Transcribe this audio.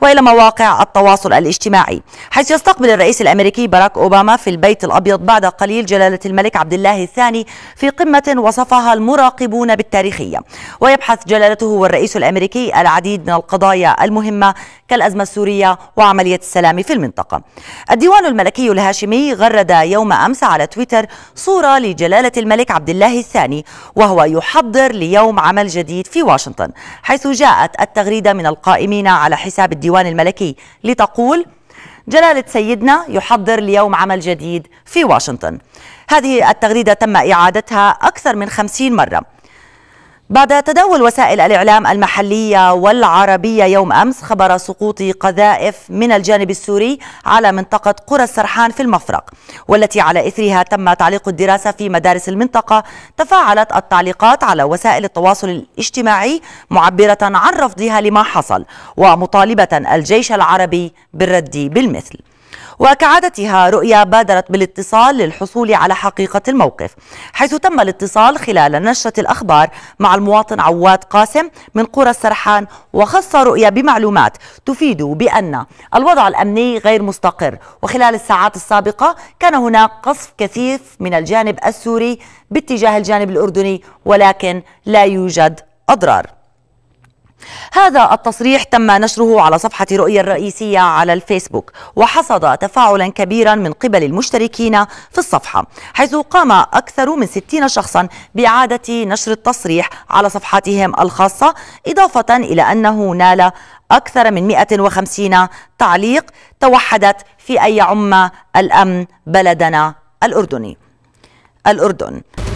والى مواقع التواصل الاجتماعي حيث يستقبل الرئيس الامريكي باراك اوباما في البيت الابيض بعد قليل جلاله الملك عبد الله الثاني في قمه وصفها المراقبون بالتاريخيه ويبحث جلالته والرئيس الامريكي العديد من القضايا المهمه كالازمه السوريه وعمليه السلام في المنطقه الديوان الملكي الهاشمي غرد يوم امس على تويتر صوره لجلاله الملك عبد الله الثاني وهو يحضر ليوم عمل جديد في واشنطن حيث جاءت التغريده من القائمين على حساب الديوان الديوان الملكي لتقول جلالة سيدنا يحضر ليوم عمل جديد في واشنطن هذه التغريدة تم إعادتها أكثر من خمسين مرة بعد تداول وسائل الإعلام المحلية والعربية يوم أمس خبر سقوط قذائف من الجانب السوري على منطقة قرى السرحان في المفرق والتي على إثرها تم تعليق الدراسة في مدارس المنطقة تفاعلت التعليقات على وسائل التواصل الاجتماعي معبرة عن رفضها لما حصل ومطالبة الجيش العربي بالرد بالمثل وكعادتها رؤيا بادرت بالاتصال للحصول على حقيقة الموقف حيث تم الاتصال خلال نشرة الأخبار مع المواطن عواد قاسم من قرى السرحان وخص رؤيا بمعلومات تفيد بأن الوضع الأمني غير مستقر وخلال الساعات السابقة كان هناك قصف كثيف من الجانب السوري باتجاه الجانب الأردني ولكن لا يوجد أضرار هذا التصريح تم نشره على صفحة رؤية الرئيسية على الفيسبوك وحصد تفاعلا كبيرا من قبل المشتركين في الصفحة حيث قام أكثر من 60 شخصا بإعادة نشر التصريح على صفحاتهم الخاصة إضافة إلى أنه نال أكثر من 150 تعليق توحدت في أن يعم الأمن بلدنا الأردني الأردن